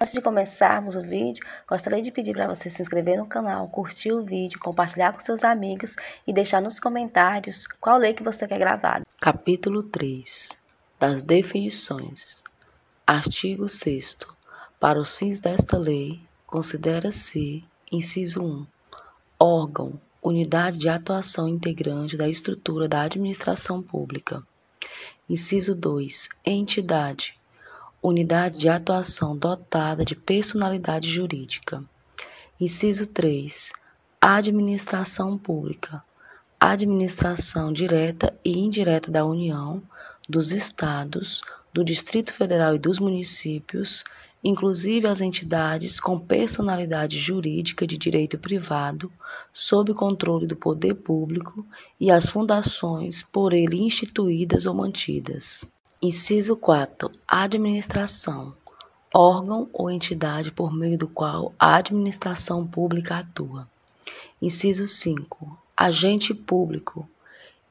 Antes de começarmos o vídeo, gostaria de pedir para você se inscrever no canal, curtir o vídeo, compartilhar com seus amigos e deixar nos comentários qual lei que você quer gravar. Capítulo 3 das definições. Artigo 6 Para os fins desta lei, considera-se, inciso 1, órgão, unidade de atuação integrante da estrutura da administração pública. Inciso 2, entidade, Unidade de atuação dotada de personalidade jurídica. Inciso 3. Administração pública. Administração direta e indireta da União, dos Estados, do Distrito Federal e dos municípios, inclusive as entidades com personalidade jurídica de direito privado, sob controle do poder público, e as fundações por ele instituídas ou mantidas. Inciso 4. Administração. Órgão ou entidade por meio do qual a administração pública atua. Inciso 5. Agente público.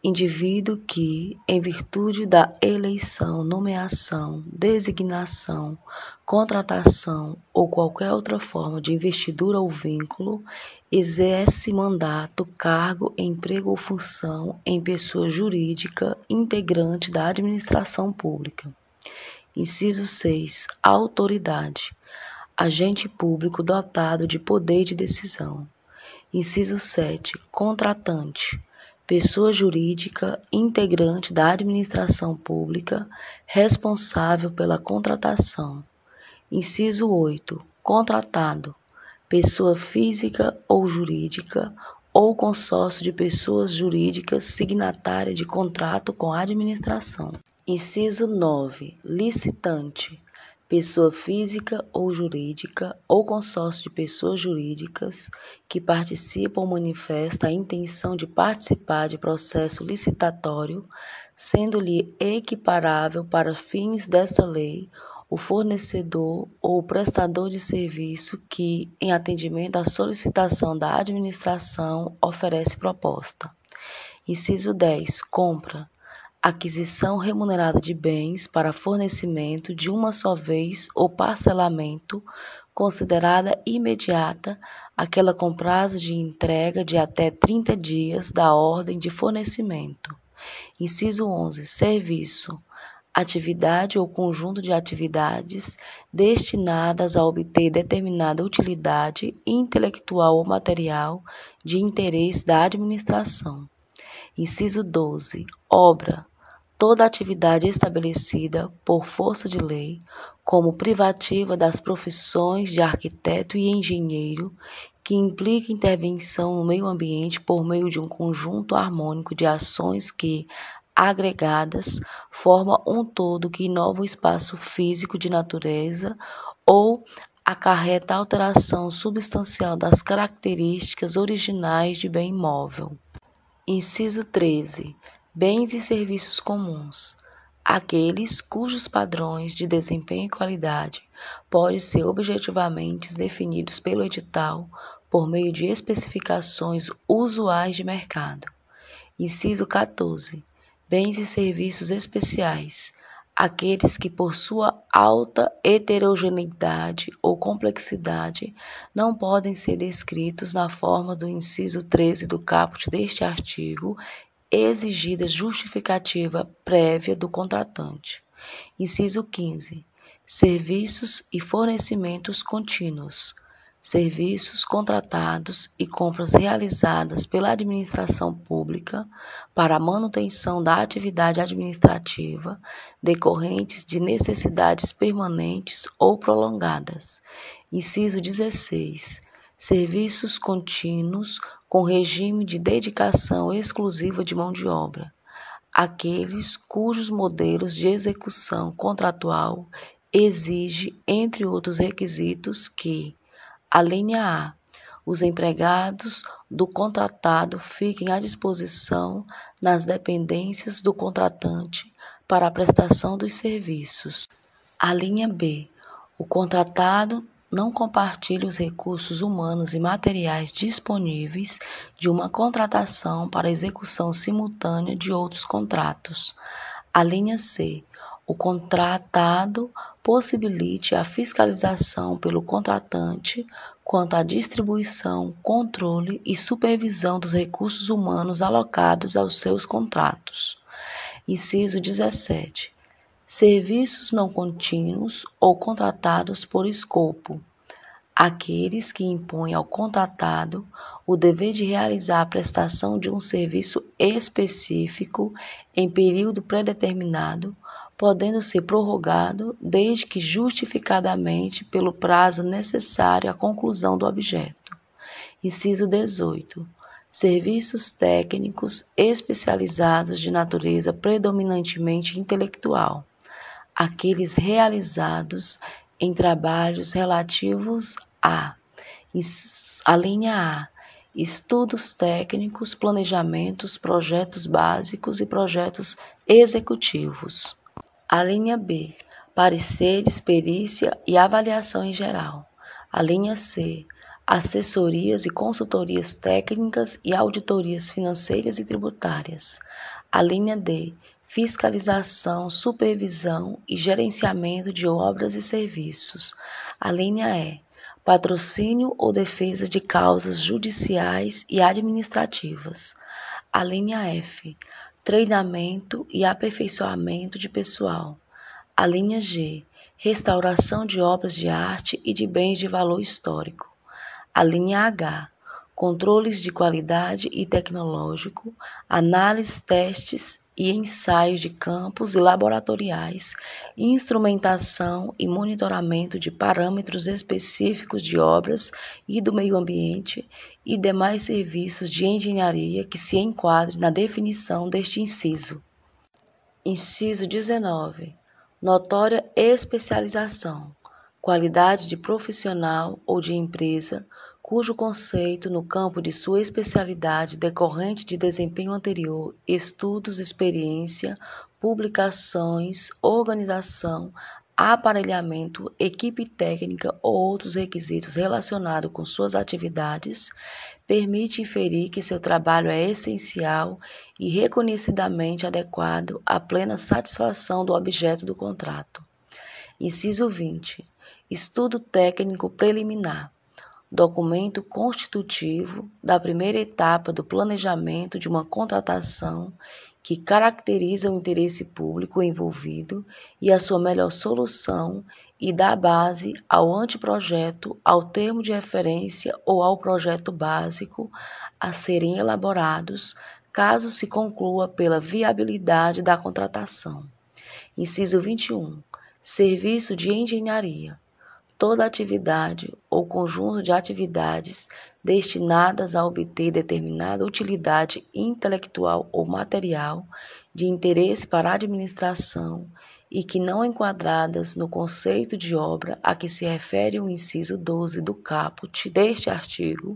Indivíduo que, em virtude da eleição, nomeação, designação, contratação ou qualquer outra forma de investidura ou vínculo, exerce mandato, cargo, emprego ou função em pessoa jurídica integrante da administração pública. Inciso 6. Autoridade. Agente público dotado de poder de decisão. Inciso 7. Contratante. Pessoa jurídica integrante da administração pública responsável pela contratação. Inciso 8. Contratado pessoa física ou jurídica ou consórcio de pessoas jurídicas signatária de contrato com a administração. Inciso 9. Licitante. Pessoa física ou jurídica ou consórcio de pessoas jurídicas que participa ou manifesta a intenção de participar de processo licitatório, sendo-lhe equiparável para fins desta lei o fornecedor ou prestador de serviço que, em atendimento à solicitação da administração, oferece proposta. Inciso 10. Compra. Aquisição remunerada de bens para fornecimento de uma só vez ou parcelamento, considerada imediata, aquela com prazo de entrega de até 30 dias da ordem de fornecimento. Inciso 11. Serviço atividade ou conjunto de atividades destinadas a obter determinada utilidade intelectual ou material de interesse da administração. Inciso 12. Obra. Toda atividade estabelecida por força de lei como privativa das profissões de arquiteto e engenheiro que implica intervenção no meio ambiente por meio de um conjunto harmônico de ações que, agregadas, forma um todo que inova o espaço físico de natureza ou acarreta alteração substancial das características originais de bem imóvel. Inciso 13. Bens e serviços comuns. Aqueles cujos padrões de desempenho e qualidade podem ser objetivamente definidos pelo edital por meio de especificações usuais de mercado. Inciso 14 bens e serviços especiais, aqueles que, por sua alta heterogeneidade ou complexidade, não podem ser descritos na forma do inciso 13 do caput deste artigo, exigida justificativa prévia do contratante. Inciso 15. Serviços e fornecimentos contínuos. Serviços contratados e compras realizadas pela administração pública para a manutenção da atividade administrativa decorrentes de necessidades permanentes ou prolongadas. Inciso 16. Serviços contínuos com regime de dedicação exclusiva de mão de obra. Aqueles cujos modelos de execução contratual exige, entre outros requisitos, que a linha A os empregados do contratado fiquem à disposição nas dependências do contratante para a prestação dos serviços. A linha B. O contratado não compartilha os recursos humanos e materiais disponíveis de uma contratação para execução simultânea de outros contratos. A linha C. O contratado possibilite a fiscalização pelo contratante quanto à distribuição, controle e supervisão dos recursos humanos alocados aos seus contratos. Inciso 17. Serviços não contínuos ou contratados por escopo. Aqueles que impõem ao contratado o dever de realizar a prestação de um serviço específico em período predeterminado podendo ser prorrogado desde que justificadamente pelo prazo necessário à conclusão do objeto. Inciso 18. Serviços técnicos especializados de natureza predominantemente intelectual, aqueles realizados em trabalhos relativos a a linha A, estudos técnicos, planejamentos, projetos básicos e projetos executivos. A linha B, pareceres, perícia e avaliação em geral. A linha C, assessorias e consultorias técnicas e auditorias financeiras e tributárias. A linha D, fiscalização, supervisão e gerenciamento de obras e serviços. A linha E, patrocínio ou defesa de causas judiciais e administrativas. A linha F, treinamento e aperfeiçoamento de pessoal. A linha G, restauração de obras de arte e de bens de valor histórico. A linha H, controles de qualidade e tecnológico, análises, testes e ensaios de campos e laboratoriais, instrumentação e monitoramento de parâmetros específicos de obras e do meio ambiente e demais serviços de engenharia que se enquadrem na definição deste inciso. Inciso 19. Notória especialização, qualidade de profissional ou de empresa cujo conceito no campo de sua especialidade decorrente de desempenho anterior, estudos, experiência, publicações, organização, aparelhamento, equipe técnica ou outros requisitos relacionados com suas atividades, permite inferir que seu trabalho é essencial e reconhecidamente adequado à plena satisfação do objeto do contrato. Inciso 20. Estudo técnico preliminar documento constitutivo da primeira etapa do planejamento de uma contratação que caracteriza o interesse público envolvido e a sua melhor solução e dá base ao anteprojeto, ao termo de referência ou ao projeto básico a serem elaborados caso se conclua pela viabilidade da contratação. Inciso 21. Serviço de engenharia toda atividade ou conjunto de atividades destinadas a obter determinada utilidade intelectual ou material de interesse para a administração e que não enquadradas no conceito de obra a que se refere o inciso 12 do caput deste artigo,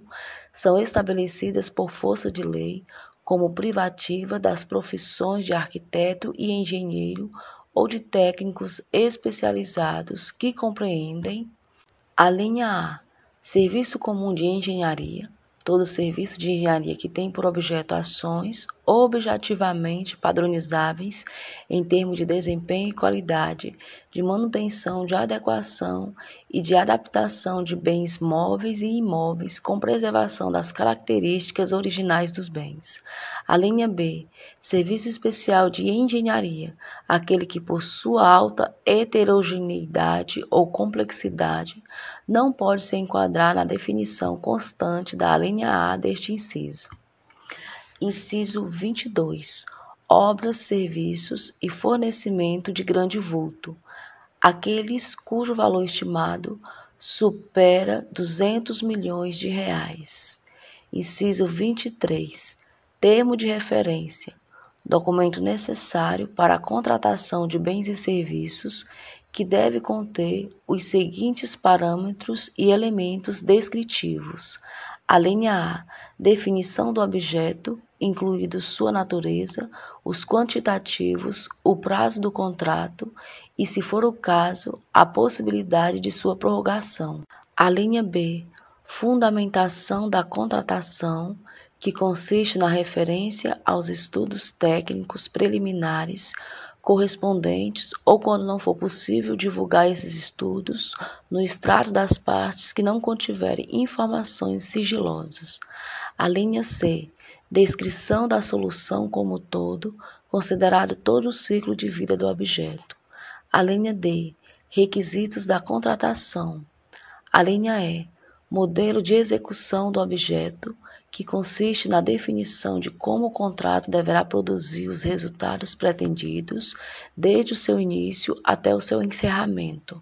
são estabelecidas por força de lei como privativa das profissões de arquiteto e engenheiro ou de técnicos especializados que compreendem a linha A, Serviço Comum de Engenharia, todo serviço de engenharia que tem por objeto ações objetivamente padronizáveis em termos de desempenho e qualidade, de manutenção, de adequação e de adaptação de bens móveis e imóveis com preservação das características originais dos bens. A linha B, Serviço Especial de Engenharia, aquele que, por sua alta heterogeneidade ou complexidade, não pode se enquadrar na definição constante da linha A deste inciso. Inciso 22. Obras, serviços e fornecimento de grande vulto. Aqueles cujo valor estimado supera 200 milhões de reais. Inciso 23. Termo de referência documento necessário para a contratação de bens e serviços que deve conter os seguintes parâmetros e elementos descritivos. A linha A, definição do objeto, incluindo sua natureza, os quantitativos, o prazo do contrato e, se for o caso, a possibilidade de sua prorrogação. A linha B, fundamentação da contratação, que consiste na referência aos estudos técnicos preliminares correspondentes ou quando não for possível divulgar esses estudos no extrato das partes que não contiverem informações sigilosas. A linha C, descrição da solução como todo, considerado todo o ciclo de vida do objeto. A linha D, requisitos da contratação. A linha E, modelo de execução do objeto que consiste na definição de como o contrato deverá produzir os resultados pretendidos desde o seu início até o seu encerramento.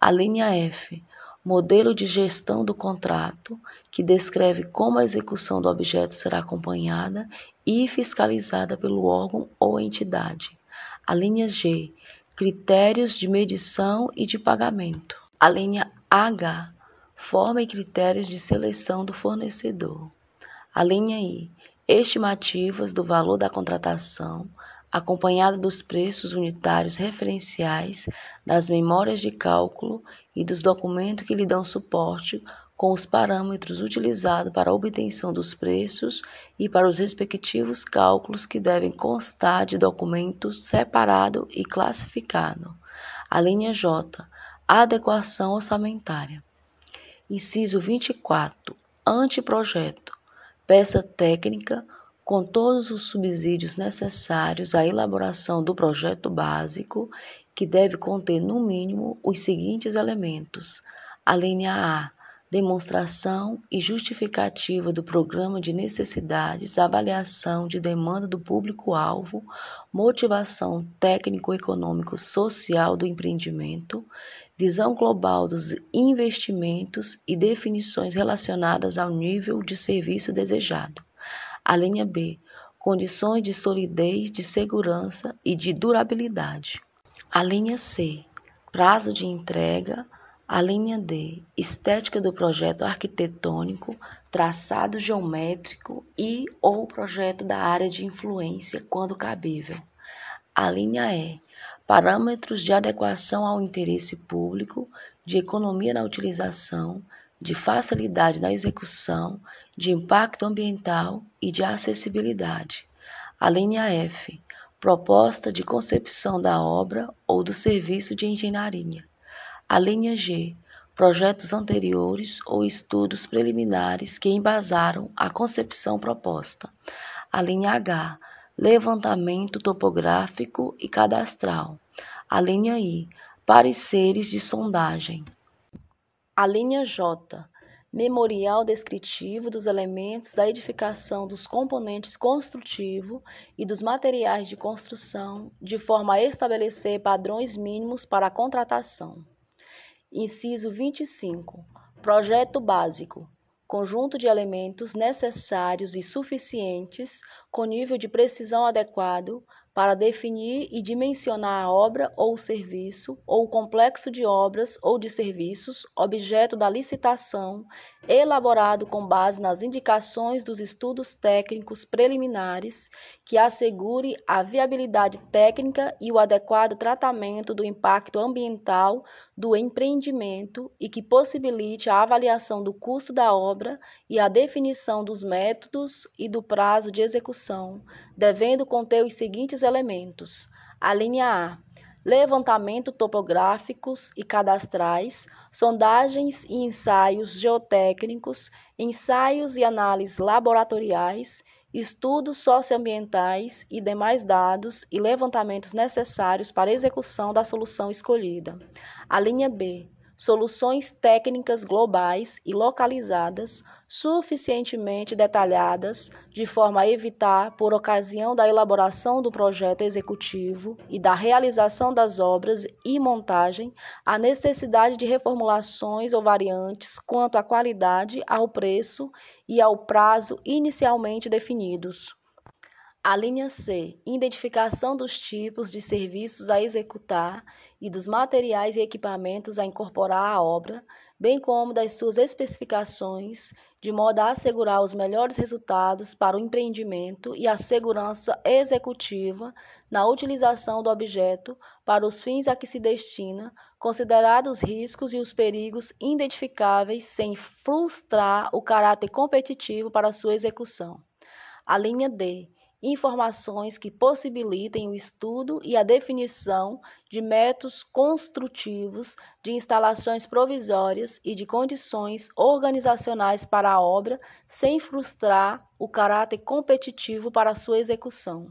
A linha F, modelo de gestão do contrato, que descreve como a execução do objeto será acompanhada e fiscalizada pelo órgão ou entidade. A linha G, critérios de medição e de pagamento. A linha H, forma e critérios de seleção do fornecedor linha aí estimativas do valor da contratação, acompanhada dos preços unitários referenciais, das memórias de cálculo e dos documentos que lhe dão suporte com os parâmetros utilizados para a obtenção dos preços e para os respectivos cálculos que devem constar de documento separado e classificado. A linha J. Adequação orçamentária. Inciso 24. Anteprojeto peça técnica com todos os subsídios necessários à elaboração do projeto básico, que deve conter, no mínimo, os seguintes elementos: a linha A, demonstração e justificativa do programa de necessidades, avaliação de demanda do público-alvo, motivação técnico-econômico-social do empreendimento, visão global dos investimentos e definições relacionadas ao nível de serviço desejado. A linha B, condições de solidez, de segurança e de durabilidade. A linha C, prazo de entrega. A linha D, estética do projeto arquitetônico, traçado geométrico e ou projeto da área de influência, quando cabível. A linha E, parâmetros de adequação ao interesse público, de economia na utilização, de facilidade na execução, de impacto ambiental e de acessibilidade. A linha F, proposta de concepção da obra ou do serviço de engenharia. A linha G, projetos anteriores ou estudos preliminares que embasaram a concepção proposta. A linha H, levantamento topográfico e cadastral. A linha I, pareceres de sondagem. A linha J, memorial descritivo dos elementos da edificação dos componentes construtivo e dos materiais de construção, de forma a estabelecer padrões mínimos para a contratação. Inciso 25. Projeto básico. Conjunto de elementos necessários e suficientes com nível de precisão adequado para definir e dimensionar a obra ou o serviço ou o complexo de obras ou de serviços objeto da licitação, elaborado com base nas indicações dos estudos técnicos preliminares que assegure a viabilidade técnica e o adequado tratamento do impacto ambiental do empreendimento e que possibilite a avaliação do custo da obra e a definição dos métodos e do prazo de execução, devendo conter os seguintes elementos: a linha A, levantamento topográficos e cadastrais, sondagens e ensaios geotécnicos, ensaios e análises laboratoriais estudos socioambientais e demais dados e levantamentos necessários para a execução da solução escolhida. A linha B soluções técnicas globais e localizadas, suficientemente detalhadas, de forma a evitar, por ocasião da elaboração do projeto executivo e da realização das obras e montagem, a necessidade de reformulações ou variantes quanto à qualidade, ao preço e ao prazo inicialmente definidos. A linha C, identificação dos tipos de serviços a executar e dos materiais e equipamentos a incorporar à obra, bem como das suas especificações, de modo a assegurar os melhores resultados para o empreendimento e a segurança executiva na utilização do objeto para os fins a que se destina, considerados os riscos e os perigos identificáveis sem frustrar o caráter competitivo para sua execução. A linha D informações que possibilitem o estudo e a definição de métodos construtivos de instalações provisórias e de condições organizacionais para a obra, sem frustrar o caráter competitivo para sua execução.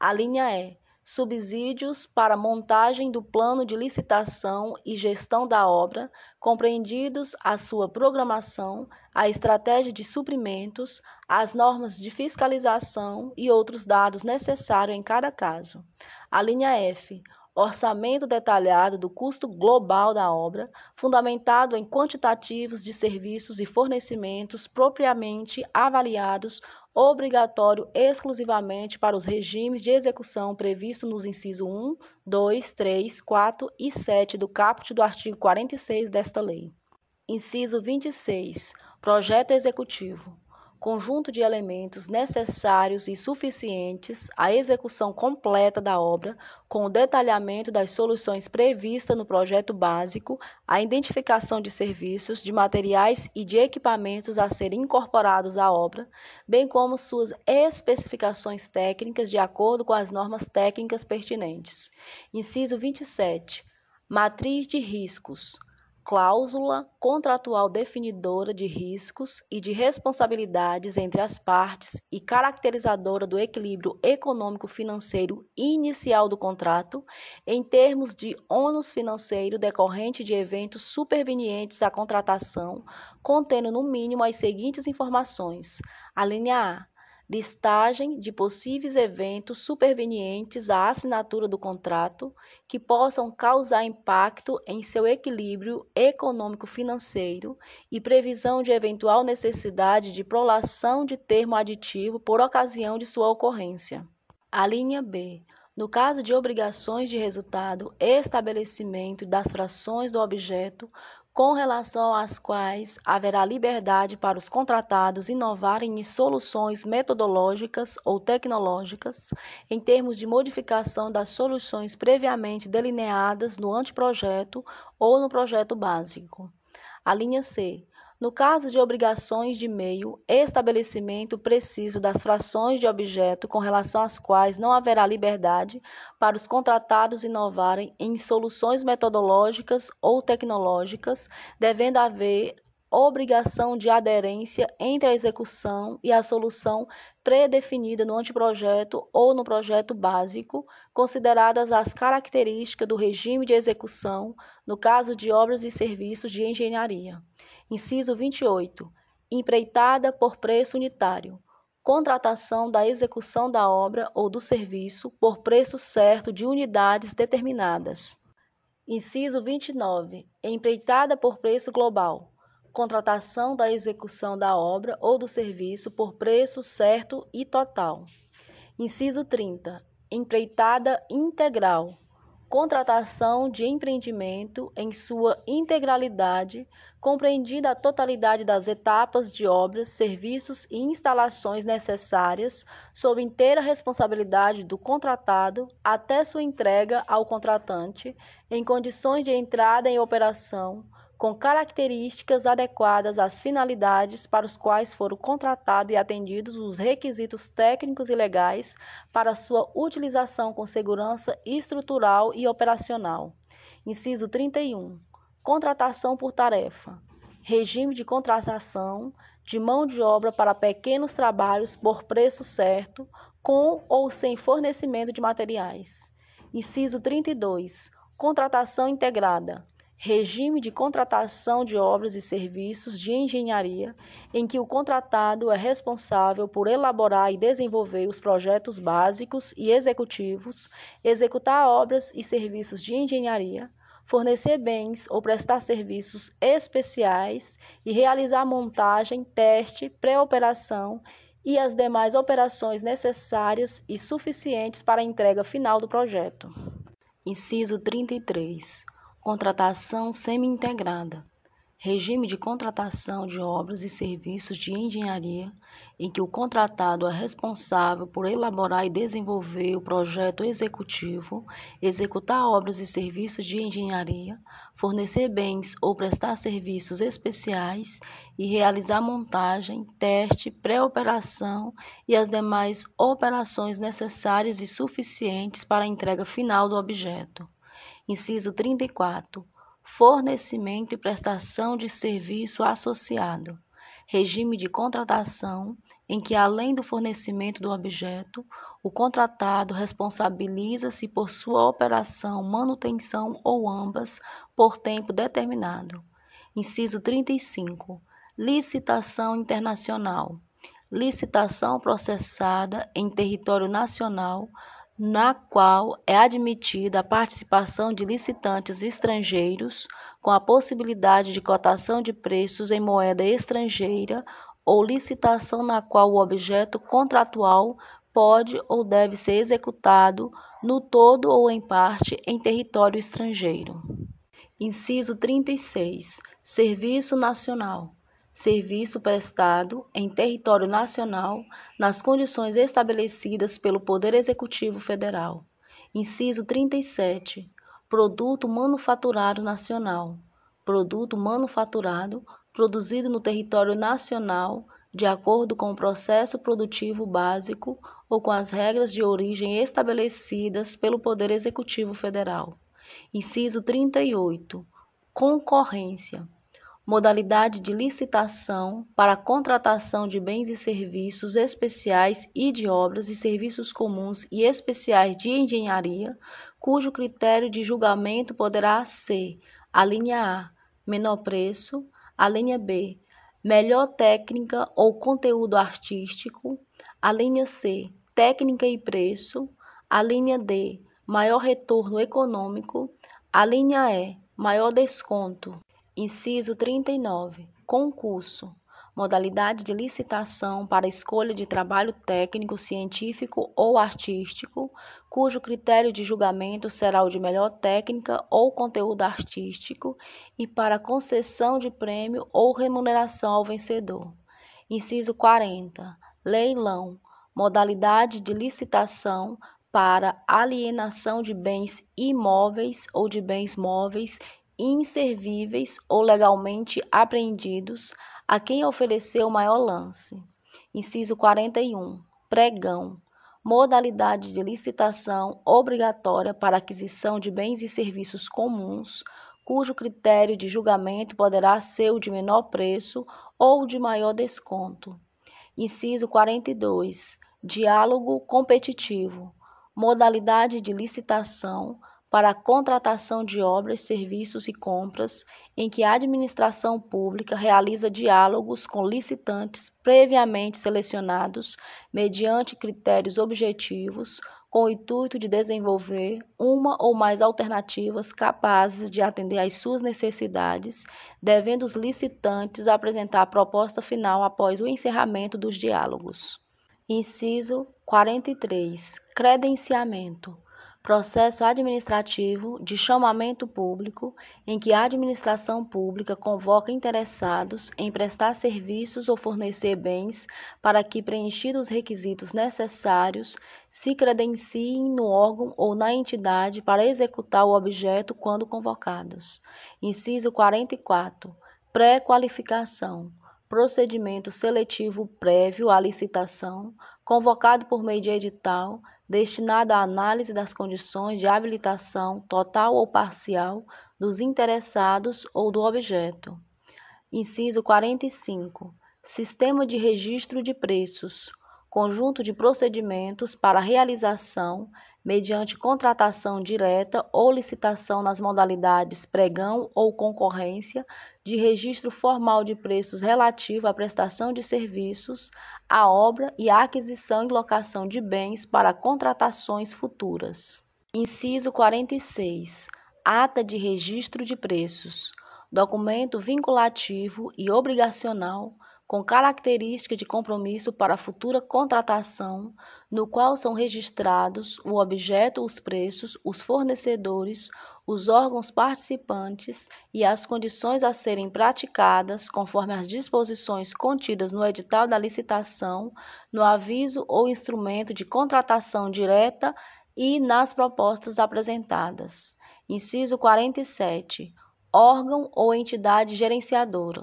A linha é subsídios para montagem do plano de licitação e gestão da obra, compreendidos a sua programação, a estratégia de suprimentos, as normas de fiscalização e outros dados necessários em cada caso. A linha F. Orçamento detalhado do custo global da obra, fundamentado em quantitativos de serviços e fornecimentos propriamente avaliados obrigatório exclusivamente para os regimes de execução previstos nos incisos 1, 2, 3, 4 e 7 do caput do artigo 46 desta lei. Inciso 26. Projeto Executivo conjunto de elementos necessários e suficientes à execução completa da obra, com o detalhamento das soluções previstas no projeto básico, a identificação de serviços, de materiais e de equipamentos a serem incorporados à obra, bem como suas especificações técnicas de acordo com as normas técnicas pertinentes. Inciso 27. Matriz de riscos cláusula contratual definidora de riscos e de responsabilidades entre as partes e caracterizadora do equilíbrio econômico-financeiro inicial do contrato, em termos de ônus financeiro decorrente de eventos supervenientes à contratação, contendo no mínimo as seguintes informações: a linha A listagem de possíveis eventos supervenientes à assinatura do contrato que possam causar impacto em seu equilíbrio econômico-financeiro e previsão de eventual necessidade de prolação de termo aditivo por ocasião de sua ocorrência. A linha B. No caso de obrigações de resultado, estabelecimento das frações do objeto com relação às quais haverá liberdade para os contratados inovarem em soluções metodológicas ou tecnológicas, em termos de modificação das soluções previamente delineadas no anteprojeto ou no projeto básico. A linha C no caso de obrigações de meio, estabelecimento preciso das frações de objeto com relação às quais não haverá liberdade para os contratados inovarem em soluções metodológicas ou tecnológicas, devendo haver obrigação de aderência entre a execução e a solução predefinida no anteprojeto ou no projeto básico, consideradas as características do regime de execução no caso de obras e serviços de engenharia. Inciso 28. Empreitada por preço unitário. Contratação da execução da obra ou do serviço por preço certo de unidades determinadas. Inciso 29. Empreitada por preço global contratação da execução da obra ou do serviço por preço certo e total. Inciso 30. Empreitada integral. Contratação de empreendimento em sua integralidade, compreendida a totalidade das etapas de obras, serviços e instalações necessárias, sob inteira responsabilidade do contratado, até sua entrega ao contratante, em condições de entrada em operação, com características adequadas às finalidades para os quais foram contratados e atendidos os requisitos técnicos e legais para sua utilização com segurança estrutural e operacional. Inciso 31. Contratação por tarefa. Regime de contratação de mão de obra para pequenos trabalhos por preço certo, com ou sem fornecimento de materiais. Inciso 32. Contratação integrada regime de contratação de obras e serviços de engenharia, em que o contratado é responsável por elaborar e desenvolver os projetos básicos e executivos, executar obras e serviços de engenharia, fornecer bens ou prestar serviços especiais e realizar montagem, teste, pré-operação e as demais operações necessárias e suficientes para a entrega final do projeto. Inciso 33 contratação semi-integrada, regime de contratação de obras e serviços de engenharia em que o contratado é responsável por elaborar e desenvolver o projeto executivo, executar obras e serviços de engenharia, fornecer bens ou prestar serviços especiais e realizar montagem, teste, pré-operação e as demais operações necessárias e suficientes para a entrega final do objeto. Inciso 34. Fornecimento e prestação de serviço associado. Regime de contratação em que, além do fornecimento do objeto, o contratado responsabiliza-se por sua operação, manutenção ou ambas por tempo determinado. Inciso 35. Licitação internacional. Licitação processada em território nacional na qual é admitida a participação de licitantes estrangeiros com a possibilidade de cotação de preços em moeda estrangeira ou licitação na qual o objeto contratual pode ou deve ser executado no todo ou em parte em território estrangeiro. Inciso 36. Serviço Nacional serviço prestado em território nacional nas condições estabelecidas pelo Poder Executivo Federal. Inciso 37. Produto manufaturado nacional. Produto manufaturado produzido no território nacional de acordo com o processo produtivo básico ou com as regras de origem estabelecidas pelo Poder Executivo Federal. Inciso 38. Concorrência modalidade de licitação para a contratação de bens e serviços especiais e de obras e serviços comuns e especiais de engenharia, cujo critério de julgamento poderá ser a linha A, menor preço, a linha B, melhor técnica ou conteúdo artístico, a linha C, técnica e preço, a linha D, maior retorno econômico, a linha E, maior desconto. Inciso 39. Concurso. Modalidade de licitação para escolha de trabalho técnico, científico ou artístico, cujo critério de julgamento será o de melhor técnica ou conteúdo artístico, e para concessão de prêmio ou remuneração ao vencedor. Inciso 40. Leilão. Modalidade de licitação para alienação de bens imóveis ou de bens móveis inservíveis ou legalmente apreendidos a quem ofereceu maior lance. Inciso 41. Pregão. Modalidade de licitação obrigatória para aquisição de bens e serviços comuns, cujo critério de julgamento poderá ser o de menor preço ou de maior desconto. Inciso 42. Diálogo competitivo. Modalidade de licitação para a contratação de obras, serviços e compras, em que a administração pública realiza diálogos com licitantes previamente selecionados mediante critérios objetivos, com o intuito de desenvolver uma ou mais alternativas capazes de atender às suas necessidades, devendo os licitantes apresentar a proposta final após o encerramento dos diálogos. Inciso 43. Credenciamento processo administrativo de chamamento público, em que a administração pública convoca interessados em prestar serviços ou fornecer bens para que, preenchidos os requisitos necessários, se credenciem no órgão ou na entidade para executar o objeto quando convocados. Inciso 44. Pré-qualificação procedimento seletivo prévio à licitação, convocado por meio de edital, destinado à análise das condições de habilitação total ou parcial dos interessados ou do objeto. Inciso 45. Sistema de registro de preços. Conjunto de procedimentos para realização, mediante contratação direta ou licitação nas modalidades pregão ou concorrência, de registro formal de preços relativo à prestação de serviços, à obra e à aquisição e locação de bens para contratações futuras. Inciso 46. Ata de registro de preços. Documento vinculativo e obrigacional com característica de compromisso para futura contratação, no qual são registrados o objeto, os preços, os fornecedores, os órgãos participantes e as condições a serem praticadas conforme as disposições contidas no edital da licitação, no aviso ou instrumento de contratação direta e nas propostas apresentadas. Inciso 47. Órgão ou entidade gerenciadora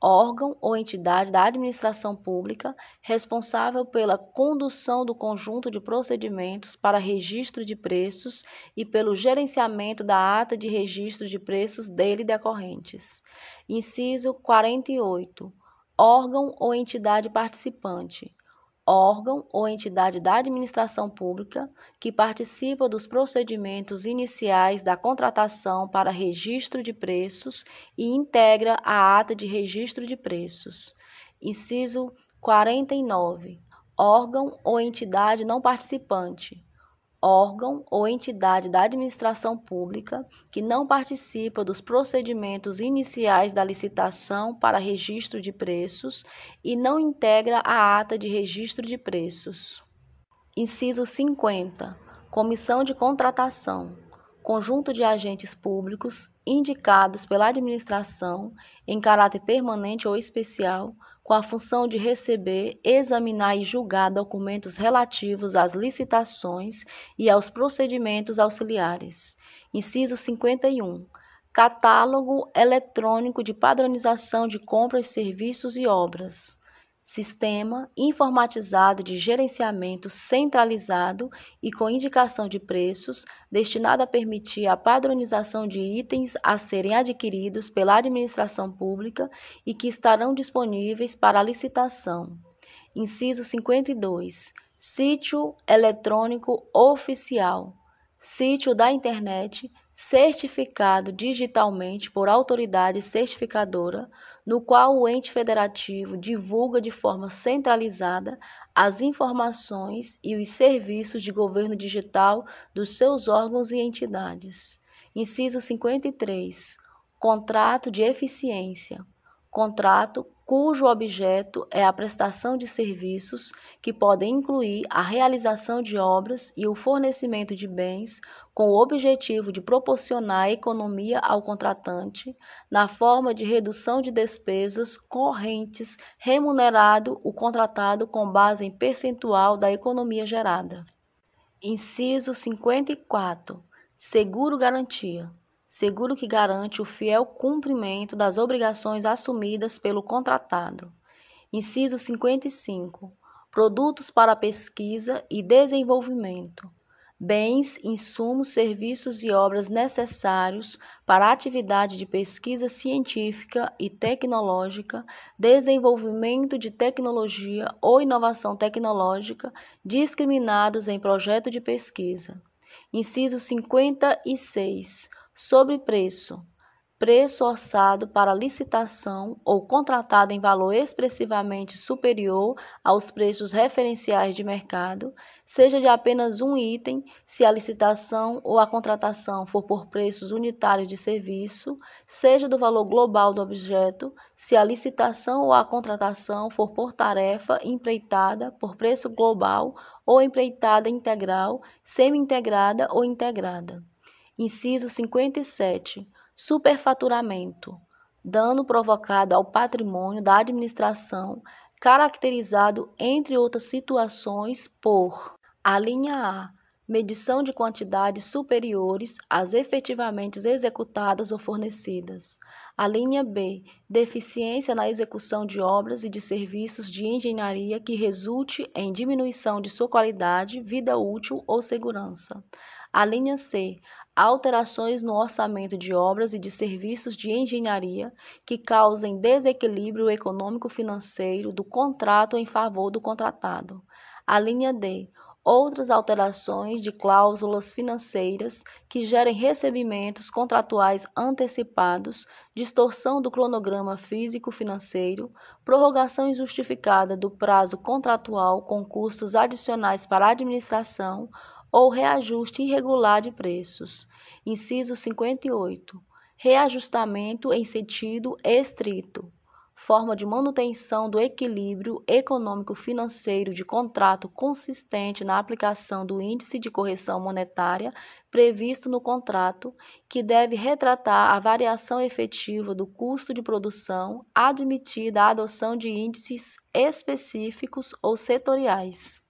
órgão ou entidade da administração pública responsável pela condução do conjunto de procedimentos para registro de preços e pelo gerenciamento da ata de registro de preços dele decorrentes. Inciso 48. Órgão ou entidade participante órgão ou entidade da administração pública que participa dos procedimentos iniciais da contratação para registro de preços e integra a ata de registro de preços. Inciso 49. Órgão ou entidade não participante órgão ou entidade da administração pública que não participa dos procedimentos iniciais da licitação para registro de preços e não integra a ata de registro de preços. Inciso 50. Comissão de contratação. Conjunto de agentes públicos indicados pela administração em caráter permanente ou especial com a função de receber, examinar e julgar documentos relativos às licitações e aos procedimentos auxiliares. Inciso 51. Catálogo eletrônico de padronização de compras, serviços e obras sistema informatizado de gerenciamento centralizado e com indicação de preços, destinado a permitir a padronização de itens a serem adquiridos pela administração pública e que estarão disponíveis para licitação. Inciso 52. Sítio eletrônico oficial. Sítio da internet certificado digitalmente por autoridade certificadora, no qual o ente federativo divulga de forma centralizada as informações e os serviços de governo digital dos seus órgãos e entidades. Inciso 53. Contrato de eficiência contrato cujo objeto é a prestação de serviços que podem incluir a realização de obras e o fornecimento de bens com o objetivo de proporcionar economia ao contratante na forma de redução de despesas correntes, remunerado o contratado com base em percentual da economia gerada. Inciso 54. Seguro garantia seguro que garante o fiel cumprimento das obrigações assumidas pelo contratado. Inciso 55. Produtos para pesquisa e desenvolvimento. Bens, insumos, serviços e obras necessários para a atividade de pesquisa científica e tecnológica, desenvolvimento de tecnologia ou inovação tecnológica discriminados em projeto de pesquisa. Inciso 56 sobre preço orçado para licitação ou contratado em valor expressivamente superior aos preços referenciais de mercado, seja de apenas um item, se a licitação ou a contratação for por preços unitários de serviço, seja do valor global do objeto, se a licitação ou a contratação for por tarefa empreitada por preço global ou empreitada integral, semi-integrada ou integrada. Inciso 57. Superfaturamento. Dano provocado ao patrimônio da administração, caracterizado, entre outras situações, por: a linha A. Medição de quantidades superiores às efetivamente executadas ou fornecidas. A linha B. Deficiência na execução de obras e de serviços de engenharia que resulte em diminuição de sua qualidade, vida útil ou segurança. A linha C, alterações no orçamento de obras e de serviços de engenharia que causem desequilíbrio econômico-financeiro do contrato em favor do contratado. A linha D. Outras alterações de cláusulas financeiras que gerem recebimentos contratuais antecipados, distorção do cronograma físico-financeiro, prorrogação injustificada do prazo contratual com custos adicionais para a administração, ou reajuste irregular de preços. Inciso 58. Reajustamento em sentido estrito. Forma de manutenção do equilíbrio econômico-financeiro de contrato consistente na aplicação do índice de correção monetária previsto no contrato, que deve retratar a variação efetiva do custo de produção, admitida a adoção de índices específicos ou setoriais.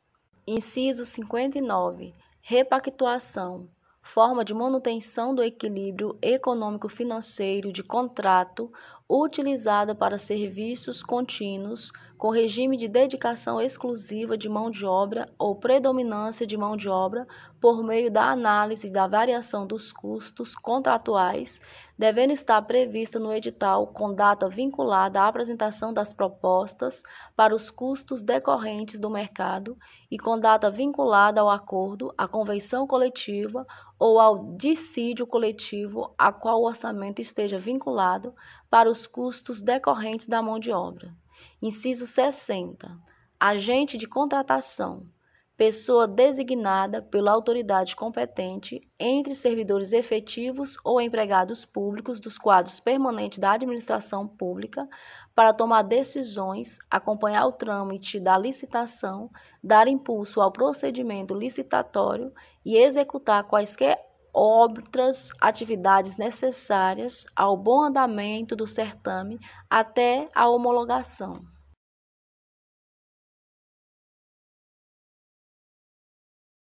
Inciso 59 repactuação, forma de manutenção do equilíbrio econômico-financeiro de contrato utilizada para serviços contínuos com regime de dedicação exclusiva de mão de obra ou predominância de mão de obra por meio da análise da variação dos custos contratuais, devendo estar prevista no edital com data vinculada à apresentação das propostas para os custos decorrentes do mercado e com data vinculada ao acordo, à convenção coletiva ou ao dissídio coletivo a qual o orçamento esteja vinculado para os custos decorrentes da mão de obra. Inciso 60. Agente de contratação. Pessoa designada pela autoridade competente entre servidores efetivos ou empregados públicos dos quadros permanentes da administração pública para tomar decisões, acompanhar o trâmite da licitação, dar impulso ao procedimento licitatório e executar quaisquer outras atividades necessárias ao bom andamento do certame até a homologação.